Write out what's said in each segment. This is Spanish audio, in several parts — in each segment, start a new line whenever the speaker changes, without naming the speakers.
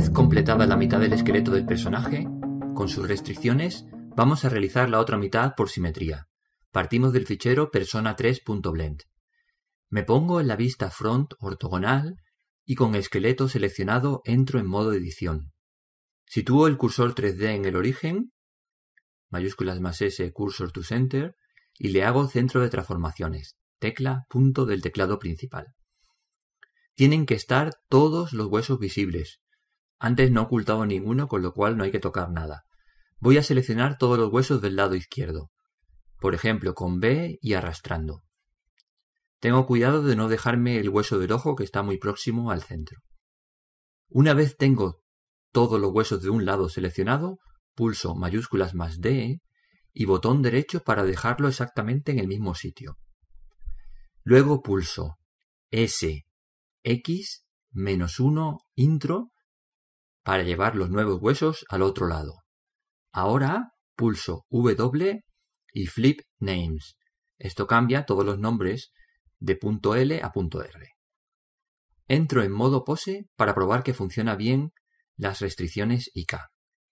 vez completada la mitad del esqueleto del personaje, con sus restricciones, vamos a realizar la otra mitad por simetría. Partimos del fichero persona3.blend. Me pongo en la vista front ortogonal y con esqueleto seleccionado entro en modo edición. Sitúo el cursor 3D en el origen, mayúsculas más S cursor to center, y le hago centro de transformaciones, tecla punto del teclado principal. Tienen que estar todos los huesos visibles, antes no ocultado ninguno, con lo cual no hay que tocar nada. Voy a seleccionar todos los huesos del lado izquierdo. Por ejemplo, con B y arrastrando. Tengo cuidado de no dejarme el hueso del ojo que está muy próximo al centro. Una vez tengo todos los huesos de un lado seleccionado, pulso mayúsculas más D y botón derecho para dejarlo exactamente en el mismo sitio. Luego pulso S, X, menos 1, intro para llevar los nuevos huesos al otro lado. Ahora pulso W y flip names. Esto cambia todos los nombres de punto L a punto R. Entro en modo pose para probar que funciona bien las restricciones IK.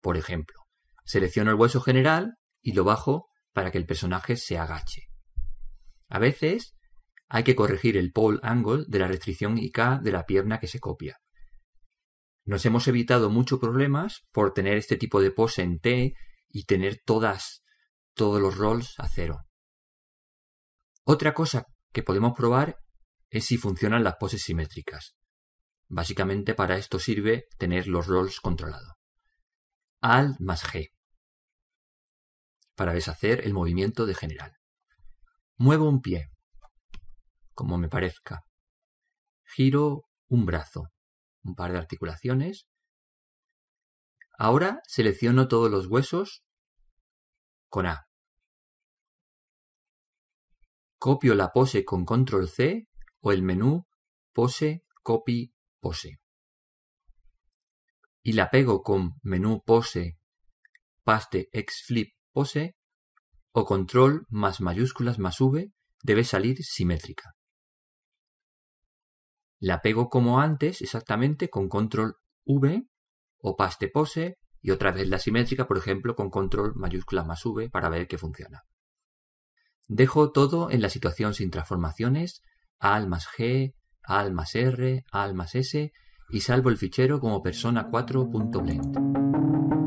Por ejemplo, selecciono el hueso general y lo bajo para que el personaje se agache. A veces hay que corregir el pole angle de la restricción IK de la pierna que se copia, nos hemos evitado muchos problemas por tener este tipo de pose en T y tener todas, todos los rolls a cero. Otra cosa que podemos probar es si funcionan las poses simétricas. Básicamente para esto sirve tener los rolls controlados. AL más G para deshacer el movimiento de general. Muevo un pie, como me parezca. Giro un brazo un par de articulaciones. Ahora selecciono todos los huesos con A. Copio la pose con control C o el menú pose, copy, pose. Y la pego con menú pose, paste, exflip, pose o control más mayúsculas más V debe salir simétrica. La pego como antes, exactamente, con control V o paste pose y otra vez la simétrica, por ejemplo, con control mayúscula más V para ver que funciona. Dejo todo en la situación sin transformaciones, AL más G, AL más R, AL más S y salvo el fichero como persona4.blend.